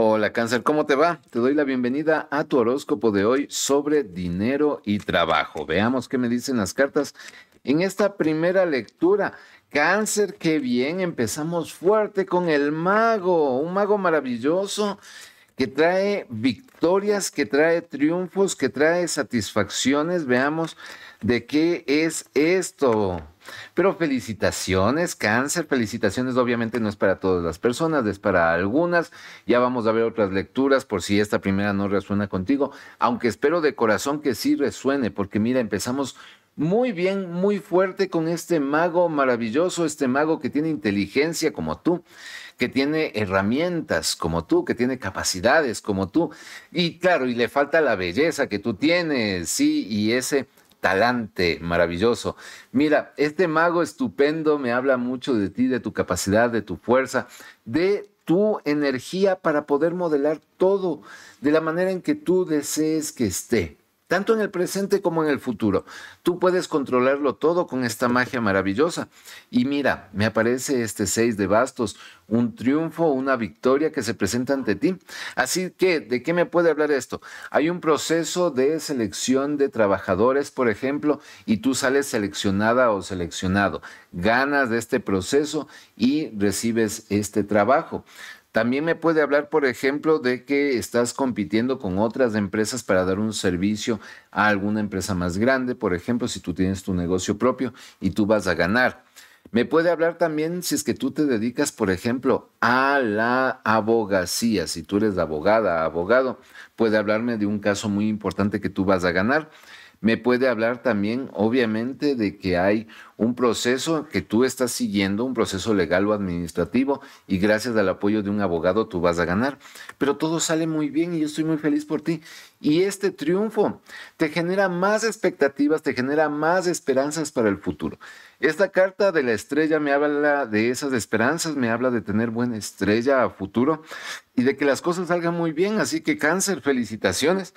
Hola Cáncer, ¿cómo te va? Te doy la bienvenida a tu horóscopo de hoy sobre dinero y trabajo. Veamos qué me dicen las cartas en esta primera lectura. Cáncer, qué bien, empezamos fuerte con el mago, un mago maravilloso que trae victorias, que trae triunfos, que trae satisfacciones. Veamos de qué es esto. Pero felicitaciones, cáncer, felicitaciones. Obviamente no es para todas las personas, es para algunas. Ya vamos a ver otras lecturas por si esta primera no resuena contigo, aunque espero de corazón que sí resuene, porque mira, empezamos muy bien, muy fuerte con este mago maravilloso, este mago que tiene inteligencia como tú, que tiene herramientas como tú, que tiene capacidades como tú. Y claro, y le falta la belleza que tú tienes, sí, y ese talante maravilloso. Mira, este mago estupendo me habla mucho de ti, de tu capacidad, de tu fuerza, de tu energía para poder modelar todo de la manera en que tú desees que esté tanto en el presente como en el futuro. Tú puedes controlarlo todo con esta magia maravillosa. Y mira, me aparece este seis de bastos, un triunfo, una victoria que se presenta ante ti. Así que, ¿de qué me puede hablar esto? Hay un proceso de selección de trabajadores, por ejemplo, y tú sales seleccionada o seleccionado. Ganas de este proceso y recibes este trabajo. También me puede hablar, por ejemplo, de que estás compitiendo con otras empresas para dar un servicio a alguna empresa más grande, por ejemplo, si tú tienes tu negocio propio y tú vas a ganar. Me puede hablar también si es que tú te dedicas, por ejemplo, a la abogacía, si tú eres abogada, abogado, puede hablarme de un caso muy importante que tú vas a ganar. Me puede hablar también, obviamente, de que hay un proceso que tú estás siguiendo, un proceso legal o administrativo, y gracias al apoyo de un abogado tú vas a ganar. Pero todo sale muy bien y yo estoy muy feliz por ti. Y este triunfo te genera más expectativas, te genera más esperanzas para el futuro. Esta carta de la estrella me habla de esas esperanzas, me habla de tener buena estrella a futuro y de que las cosas salgan muy bien. Así que cáncer, felicitaciones.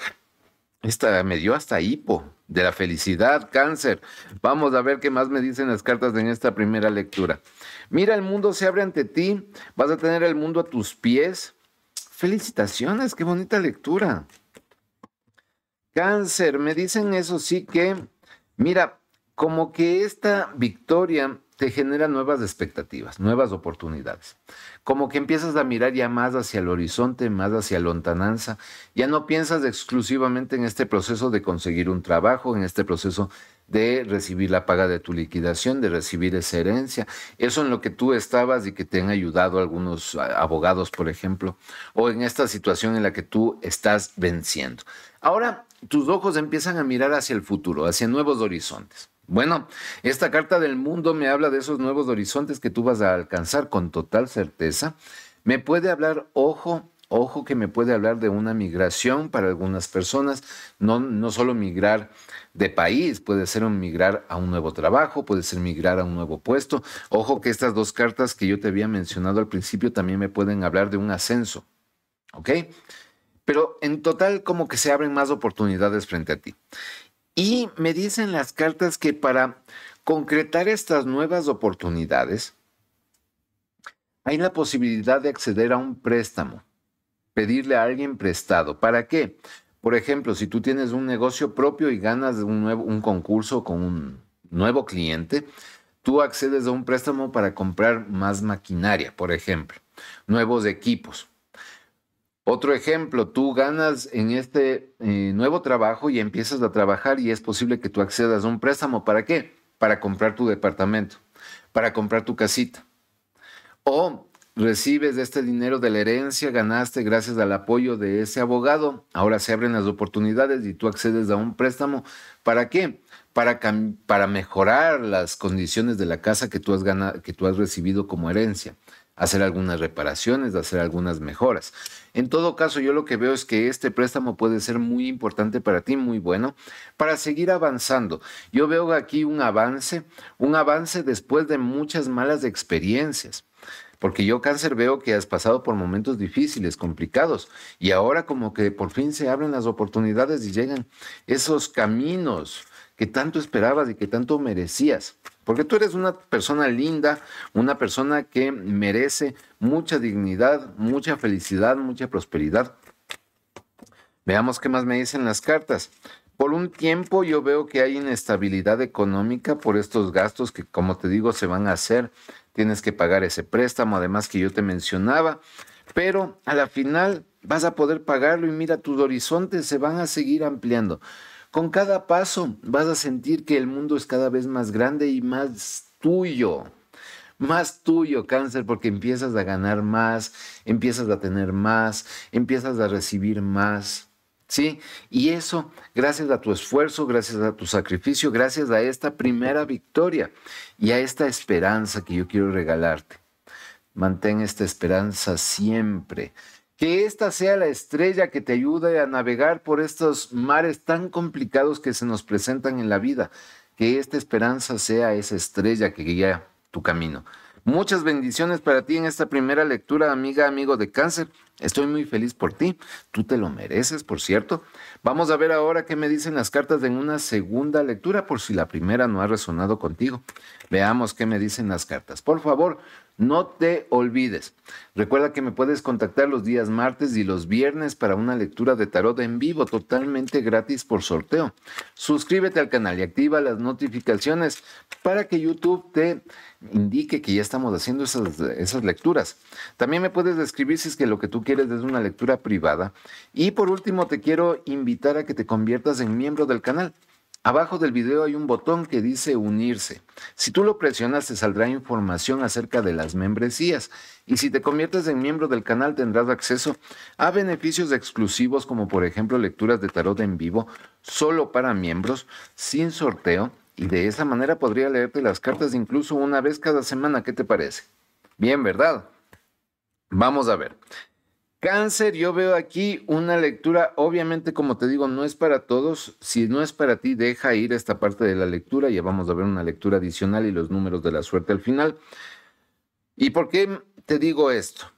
Esta me dio hasta hipo de la felicidad, cáncer. Vamos a ver qué más me dicen las cartas en esta primera lectura. Mira, el mundo se abre ante ti, vas a tener el mundo a tus pies. Felicitaciones, qué bonita lectura. Cáncer, me dicen eso sí que, mira, como que esta victoria te genera nuevas expectativas, nuevas oportunidades. Como que empiezas a mirar ya más hacia el horizonte, más hacia la lontananza. Ya no piensas exclusivamente en este proceso de conseguir un trabajo, en este proceso de recibir la paga de tu liquidación, de recibir esa herencia. Eso en lo que tú estabas y que te han ayudado algunos ah, abogados, por ejemplo, o en esta situación en la que tú estás venciendo. Ahora tus ojos empiezan a mirar hacia el futuro, hacia nuevos horizontes. Bueno, esta carta del mundo me habla de esos nuevos horizontes que tú vas a alcanzar con total certeza. Me puede hablar, ojo, ojo que me puede hablar de una migración para algunas personas, no, no solo migrar de país, puede ser migrar a un nuevo trabajo, puede ser migrar a un nuevo puesto. Ojo que estas dos cartas que yo te había mencionado al principio también me pueden hablar de un ascenso, ¿ok? Pero en total como que se abren más oportunidades frente a ti. Y me dicen las cartas que para concretar estas nuevas oportunidades, hay la posibilidad de acceder a un préstamo, pedirle a alguien prestado. ¿Para qué? Por ejemplo, si tú tienes un negocio propio y ganas un, nuevo, un concurso con un nuevo cliente, tú accedes a un préstamo para comprar más maquinaria, por ejemplo, nuevos equipos. Otro ejemplo, tú ganas en este eh, nuevo trabajo y empiezas a trabajar y es posible que tú accedas a un préstamo. ¿Para qué? Para comprar tu departamento, para comprar tu casita. O recibes este dinero de la herencia, ganaste gracias al apoyo de ese abogado. Ahora se abren las oportunidades y tú accedes a un préstamo. ¿Para qué? Para, para mejorar las condiciones de la casa que tú has, que tú has recibido como herencia hacer algunas reparaciones, hacer algunas mejoras. En todo caso, yo lo que veo es que este préstamo puede ser muy importante para ti, muy bueno, para seguir avanzando. Yo veo aquí un avance, un avance después de muchas malas experiencias. Porque yo, cáncer, veo que has pasado por momentos difíciles, complicados, y ahora como que por fin se abren las oportunidades y llegan esos caminos que tanto esperabas y que tanto merecías. Porque tú eres una persona linda, una persona que merece mucha dignidad, mucha felicidad, mucha prosperidad. Veamos qué más me dicen las cartas. Por un tiempo yo veo que hay inestabilidad económica por estos gastos que, como te digo, se van a hacer. Tienes que pagar ese préstamo, además que yo te mencionaba. Pero a la final vas a poder pagarlo y mira, tus horizontes se van a seguir ampliando. Con cada paso vas a sentir que el mundo es cada vez más grande y más tuyo. Más tuyo, cáncer, porque empiezas a ganar más, empiezas a tener más, empiezas a recibir más. ¿Sí? Y eso, gracias a tu esfuerzo, gracias a tu sacrificio, gracias a esta primera victoria y a esta esperanza que yo quiero regalarte. Mantén esta esperanza siempre que esta sea la estrella que te ayude a navegar por estos mares tan complicados que se nos presentan en la vida. Que esta esperanza sea esa estrella que guía tu camino. Muchas bendiciones para ti en esta primera lectura, amiga, amigo de cáncer. Estoy muy feliz por ti. Tú te lo mereces, por cierto. Vamos a ver ahora qué me dicen las cartas en una segunda lectura, por si la primera no ha resonado contigo. Veamos qué me dicen las cartas. Por favor, no te olvides. Recuerda que me puedes contactar los días martes y los viernes para una lectura de tarot en vivo totalmente gratis por sorteo. Suscríbete al canal y activa las notificaciones para que YouTube te indique que ya estamos haciendo esas, lecturas. También me puedes describir si es que lo que tú quieres es una lectura privada. Y por último, te quiero invitar a que te conviertas en miembro del canal. Abajo del video hay un botón que dice unirse. Si tú lo presionas te saldrá información acerca de las membresías y si te conviertes en miembro del canal tendrás acceso a beneficios exclusivos como por ejemplo lecturas de tarot en vivo solo para miembros, sin sorteo y de esa manera podría leerte las cartas incluso una vez cada semana. ¿Qué te parece? Bien, ¿verdad? Vamos a ver. Cáncer, yo veo aquí una lectura, obviamente como te digo, no es para todos, si no es para ti, deja ir esta parte de la lectura, y vamos a ver una lectura adicional y los números de la suerte al final. ¿Y por qué te digo esto?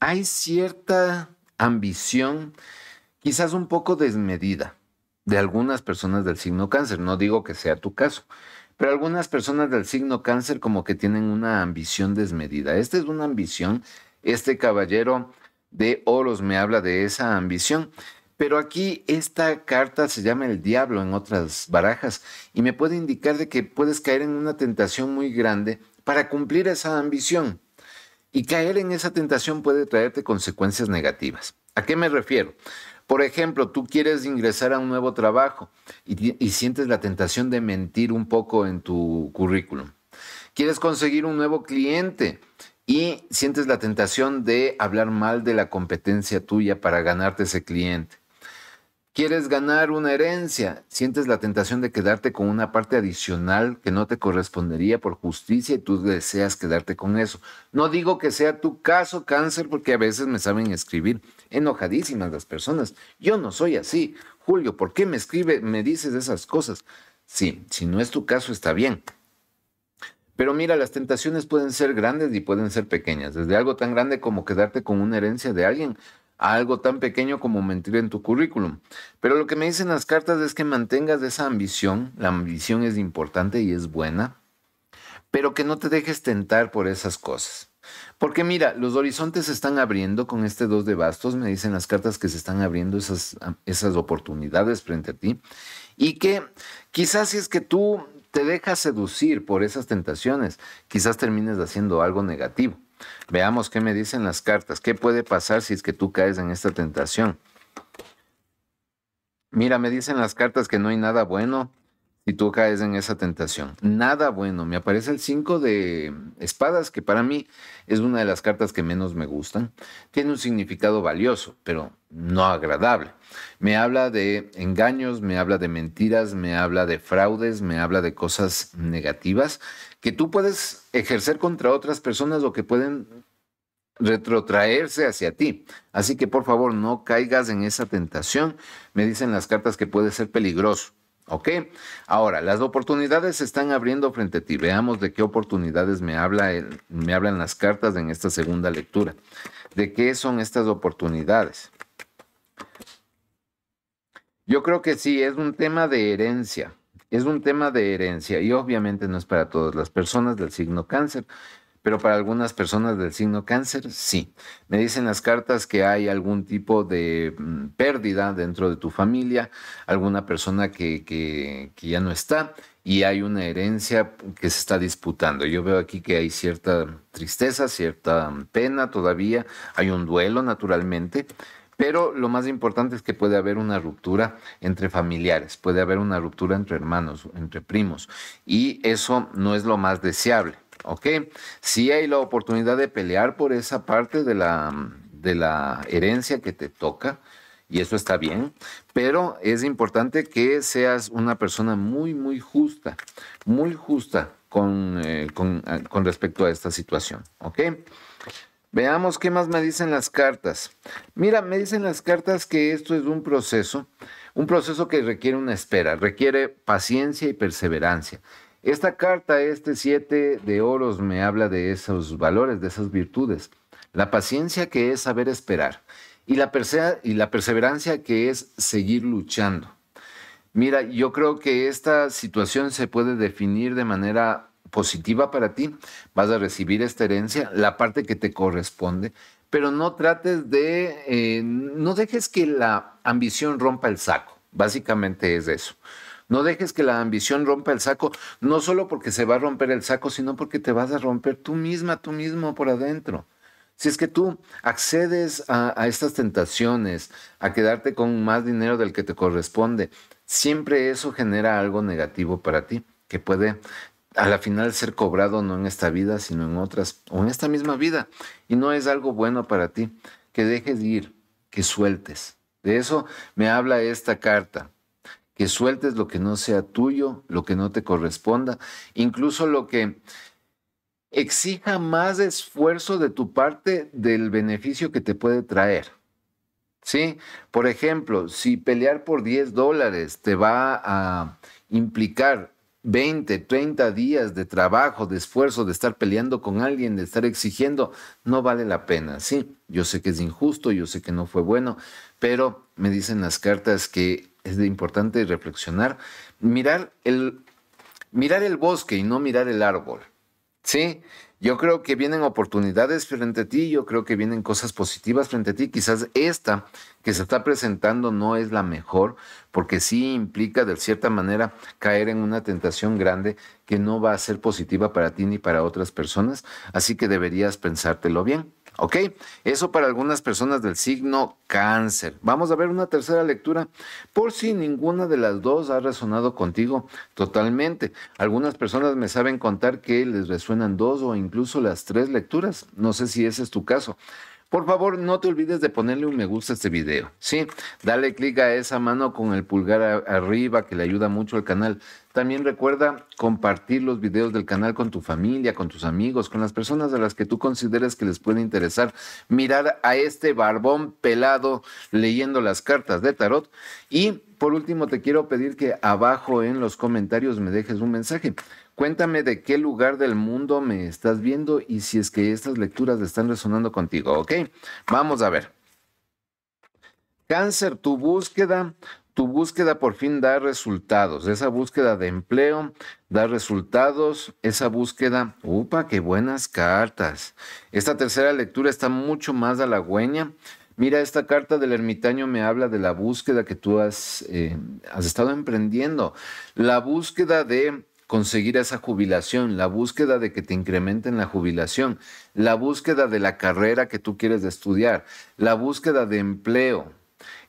Hay cierta ambición, quizás un poco desmedida, de algunas personas del signo cáncer, no digo que sea tu caso, pero algunas personas del signo cáncer como que tienen una ambición desmedida. Esta es una ambición, este caballero de Oros me habla de esa ambición. Pero aquí esta carta se llama el diablo en otras barajas y me puede indicar de que puedes caer en una tentación muy grande para cumplir esa ambición. Y caer en esa tentación puede traerte consecuencias negativas. ¿A qué me refiero? Por ejemplo, tú quieres ingresar a un nuevo trabajo y, y, sientes la tentación de mentir un poco en tu currículum. Quieres conseguir un nuevo cliente y sientes la tentación de hablar mal de la competencia tuya para ganarte ese cliente. Quieres ganar una herencia, sientes la tentación de quedarte con una parte adicional que no te correspondería por justicia y tú deseas quedarte con eso. No digo que sea tu caso cáncer porque a veces me saben escribir enojadísimas las personas. Yo no soy así. Julio, ¿por qué me escribe, me dices esas cosas? Sí, si no es tu caso está bien, pero mira, las tentaciones pueden ser grandes y pueden ser pequeñas, desde algo tan grande como quedarte con una herencia de alguien a algo tan pequeño como mentir en tu currículum. Pero lo que me dicen las cartas es que mantengas esa ambición, la ambición es importante y es buena, pero que no te dejes tentar por esas cosas. Porque mira, los horizontes se están abriendo con este dos de bastos, me dicen las cartas que se están abriendo esas, esas oportunidades frente a ti y que quizás si es que tú te dejas seducir por esas tentaciones, quizás termines haciendo algo negativo. Veamos qué me dicen las cartas. ¿Qué puede pasar si es que tú caes en esta tentación? Mira, me dicen las cartas que no hay nada bueno y tú caes en esa tentación. Nada bueno. Me aparece el 5 de espadas, que para mí es una de las cartas que menos me gustan. Tiene un significado valioso, pero no agradable. Me habla de engaños, me habla de mentiras, me habla de fraudes, me habla de cosas negativas que tú puedes ejercer contra otras personas o que pueden retrotraerse hacia ti. Así que por favor no caigas en esa tentación. Me dicen las cartas que puede ser peligroso ¿Ok? Ahora, las oportunidades se están abriendo frente a ti. Veamos de qué oportunidades me, habla me hablan las cartas en esta segunda lectura. ¿De qué son estas oportunidades? Yo creo que sí, es un tema de herencia. Es un tema de herencia y obviamente no es para todas las personas del signo cáncer pero para algunas personas del signo cáncer, sí. Me dicen las cartas que hay algún tipo de mm, pérdida dentro de tu familia, alguna persona que, ya no está y hay una herencia que se está disputando. Yo veo aquí que hay cierta tristeza, cierta pena todavía, hay un duelo naturalmente. Pero lo más importante es que puede haber una ruptura entre familiares, puede haber una ruptura entre hermanos, entre primos, y eso no es lo más deseable. ¿ok? si hay la oportunidad de pelear por esa parte de la, herencia que te toca, y eso está bien, pero es importante que seas una persona muy, muy justa, muy justa con, eh, ah, con respecto a esta situación, ¿ok? Veamos qué más me dicen las cartas. Mira, me dicen las cartas que esto es un proceso, un proceso que requiere una espera, requiere paciencia y perseverancia. Esta carta, este siete de oros, me habla de esos valores, de esas virtudes. La paciencia que es saber esperar y la, perseverancia que es seguir luchando. Mira, yo creo que esta situación se puede definir de manera positiva para ti. Vas a recibir esta herencia, la parte que te corresponde, pero no trates de, eh, no dejes que la ambición rompa el saco. Básicamente es eso. No dejes que la ambición rompa el saco, no solo porque se va a romper el saco, sino porque te vas a romper tú misma, tú mismo por adentro. Si es que tú accedes a, estas tentaciones, a quedarte con más dinero del que te corresponde, siempre eso genera algo negativo para ti, que puede a la final ser cobrado no en esta vida, sino en otras, o en esta misma vida. Y no es algo bueno para ti. Que dejes de ir, que sueltes. De eso me habla esta carta que sueltes lo que no sea tuyo, lo que no te corresponda, incluso lo que exija más esfuerzo de tu parte del beneficio que te puede traer. ¿Sí? Por ejemplo, si pelear por 10 dólares te va a implicar 20, 30 días de trabajo, de esfuerzo, de estar peleando con alguien, de estar exigiendo, no vale la pena. Sí, yo sé que es injusto, yo sé que no fue bueno, pero me dicen las cartas que es de importante reflexionar, mirar el, mirar el bosque y no mirar el árbol. Sí, yo creo que vienen oportunidades frente a ti, yo creo que vienen cosas positivas frente a ti. Quizás esta que se está presentando no es la mejor, porque sí implica de cierta manera caer en una tentación grande que no va a ser positiva para ti ni para otras personas, así que deberías pensártelo bien. ¿Ok? Eso para algunas personas del signo cáncer. Vamos a ver una tercera lectura por si ninguna de las dos ha resonado contigo totalmente. Algunas personas me saben contar que les resuenan dos o incluso las tres lecturas. No sé si ese es tu caso. Por favor, no te olvides de ponerle un me gusta a este video, ¿sí? Dale clic a esa mano con el pulgar arriba que le ayuda mucho al canal. También recuerda compartir los videos del canal con tu familia, con tus amigos, con las personas a las que tú consideres que les puede interesar mirar a este barbón pelado leyendo las cartas de tarot y por último, te quiero pedir que abajo en los comentarios me dejes un mensaje. Cuéntame de qué lugar del mundo me estás viendo y si es que estas lecturas están resonando contigo, ¿ok? Vamos a ver. Cáncer, tu búsqueda, tu búsqueda por fin da resultados. Esa búsqueda de empleo da resultados. Esa búsqueda, upa, qué buenas cartas. Esta tercera lectura está mucho más halagüeña. Mira, esta carta del ermitaño me habla de la búsqueda que tú has, eh, has estado emprendiendo, la búsqueda de conseguir esa jubilación, la búsqueda de que te incrementen la jubilación, la búsqueda de la carrera que tú quieres estudiar, la búsqueda de empleo.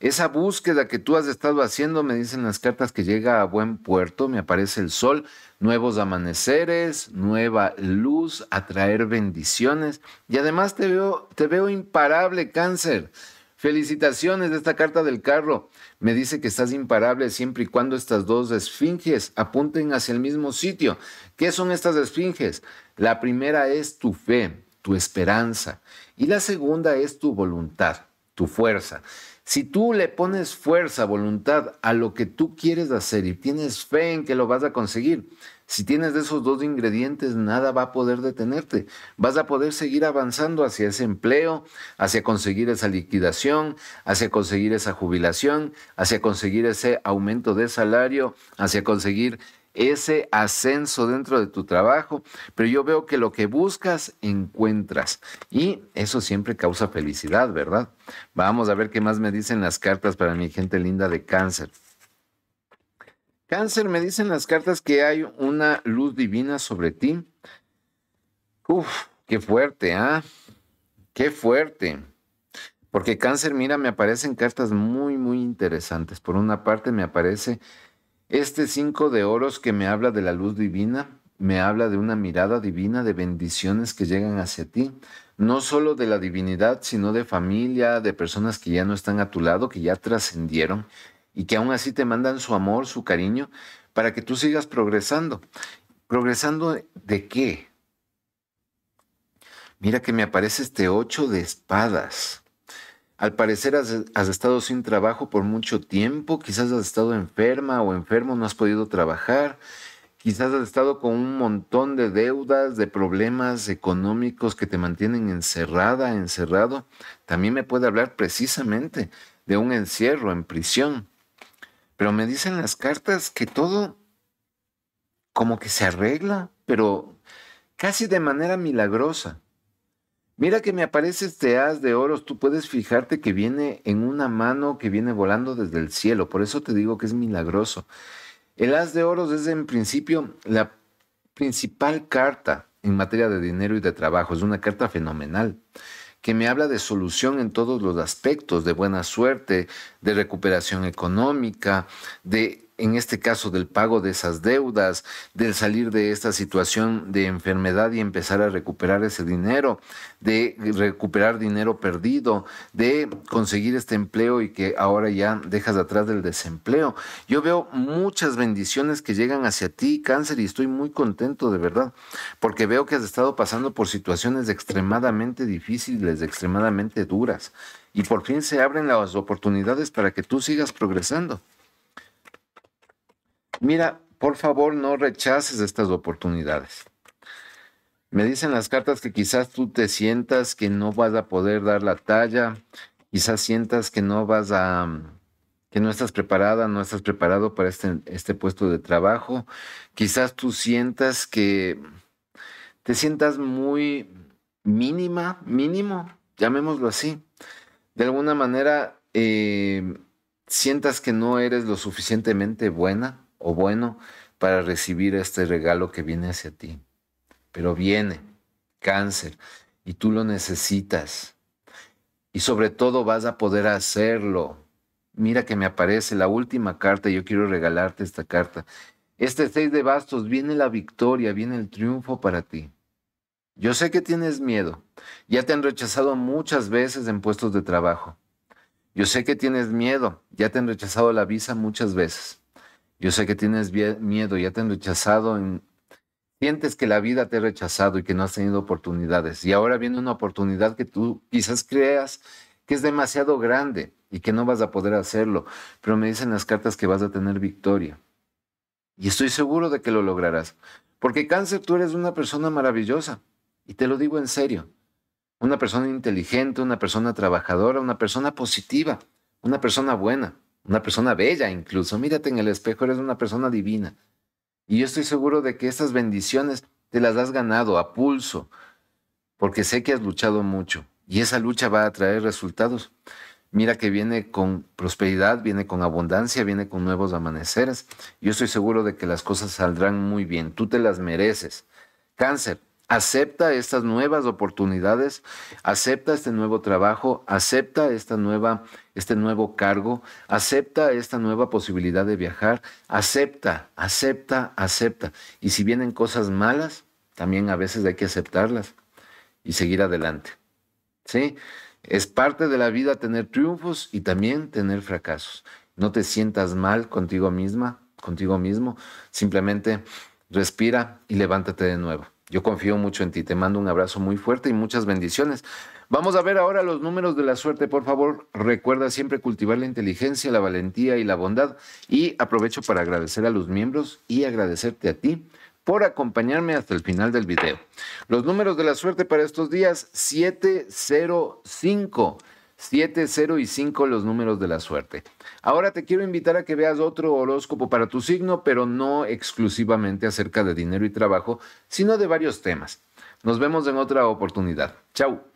Esa búsqueda que tú has estado haciendo, me dicen las cartas que llega a buen puerto, me aparece el sol, nuevos amaneceres, nueva luz, atraer bendiciones. Y además te veo, te veo imparable, cáncer. Felicitaciones de esta carta del carro. Me dice que estás imparable siempre y cuando estas dos esfinges apunten hacia el mismo sitio. ¿Qué son estas esfinges? La primera es tu fe, tu esperanza. Y la segunda es tu voluntad, tu fuerza. Si tú le pones fuerza, voluntad a lo que tú quieres hacer y tienes fe en que lo vas a conseguir, si tienes de esos dos ingredientes, nada va a poder detenerte. Vas a poder seguir avanzando hacia ese empleo, hacia conseguir esa liquidación, hacia conseguir esa jubilación, hacia conseguir ese aumento de salario, hacia conseguir ese ascenso dentro de tu trabajo, pero yo veo que lo que buscas encuentras y eso siempre causa felicidad, ¿verdad? Vamos a ver qué más me dicen las cartas para mi gente linda de cáncer. Cáncer, me dicen las cartas que hay una luz divina sobre ti. Uf, qué fuerte, ¿ah? Qué fuerte. Porque cáncer, mira, me aparecen cartas muy, muy interesantes. Por una parte me aparece este cinco de oros que me habla de la luz divina, me habla de una mirada divina, de bendiciones que llegan hacia ti, no solo de la divinidad, sino de familia, de personas que ya no están a tu lado, que ya trascendieron y que aún así te mandan su amor, su cariño, para que tú sigas progresando. ¿Progresando de qué? Mira que me aparece este ocho de espadas. Al parecer has, estado sin trabajo por mucho tiempo, quizás has estado enferma o enfermo, no has podido trabajar, quizás has estado con un montón de deudas, de problemas económicos que te mantienen encerrada, encerrado. También me puede hablar precisamente de un encierro en prisión. Pero me dicen las cartas que todo como que se arregla, pero casi de manera milagrosa. Mira que me aparece este haz de oros, tú puedes fijarte que viene en una mano que viene volando desde el cielo, por eso te digo que es milagroso. El haz de oros es en principio la principal carta en materia de dinero y de trabajo, es una carta fenomenal que me habla de solución en todos los aspectos, de buena suerte, de recuperación económica, de en este caso del pago de esas deudas, del salir de esta situación de enfermedad y empezar a recuperar ese dinero, de recuperar dinero perdido, de conseguir este empleo y que ahora ya dejas atrás del desempleo. Yo veo muchas bendiciones que llegan hacia ti, cáncer, y estoy muy contento de verdad, porque veo que has estado pasando por situaciones extremadamente difíciles, extremadamente duras, y por fin se abren las oportunidades para que tú sigas progresando mira, por favor no rechaces estas oportunidades. Me dicen las cartas que quizás tú te sientas que no vas a poder dar la talla, quizás sientas que no vas a, que no estás preparada, no estás preparado para este, este puesto de trabajo, quizás tú sientas que te sientas muy mínima, mínimo, llamémoslo así. De alguna manera, eh, sientas que no eres lo suficientemente buena, o bueno para recibir este regalo que viene hacia ti. Pero viene cáncer y tú lo necesitas. Y sobre todo vas a poder hacerlo. Mira que me aparece la última carta, yo quiero regalarte esta carta. Este seis de bastos viene la victoria, viene el triunfo para ti. Yo sé que tienes miedo. Ya te han rechazado muchas veces en puestos de trabajo. Yo sé que tienes miedo. Ya te han rechazado la visa muchas veces. Yo sé que tienes miedo, ya te han rechazado, sientes que la vida te ha rechazado y que no has tenido oportunidades. Y ahora viene una oportunidad que tú quizás creas que es demasiado grande y que no vas a poder hacerlo, pero me dicen las cartas que vas a tener victoria. Y estoy seguro de que lo lograrás, porque cáncer tú eres una persona maravillosa, y te lo digo en serio, una persona inteligente, una persona trabajadora, una persona positiva, una persona buena una persona bella incluso. Mírate en el espejo, eres una persona divina. Y yo estoy seguro de que estas bendiciones te las has ganado a pulso, porque sé que has luchado mucho y esa lucha va a traer resultados. Mira que viene con prosperidad, viene con abundancia, viene con nuevos amaneceres. Yo estoy seguro de que las cosas saldrán muy bien, tú te las mereces. Cáncer, acepta estas nuevas oportunidades, acepta este nuevo trabajo, acepta esta nueva, este nuevo cargo, acepta esta nueva posibilidad de viajar, acepta, acepta, acepta. Y si vienen cosas malas, también a veces hay que aceptarlas y seguir adelante. ¿Sí? Es parte de la vida tener triunfos y también tener fracasos. No te sientas mal contigo misma, contigo mismo, simplemente respira y levántate de nuevo. Yo confío mucho en ti, te mando un abrazo muy fuerte y muchas bendiciones. Vamos a ver ahora los números de la suerte, por favor. Recuerda siempre cultivar la inteligencia, la valentía y la bondad. Y aprovecho para agradecer a los miembros y agradecerte a ti por acompañarme hasta el final del video. Los números de la suerte para estos días, 705. 7, 0 y 5 los números de la suerte. Ahora te quiero invitar a que veas otro horóscopo para tu signo, pero no exclusivamente acerca de dinero y trabajo, sino de varios temas. Nos vemos en otra oportunidad. Chau.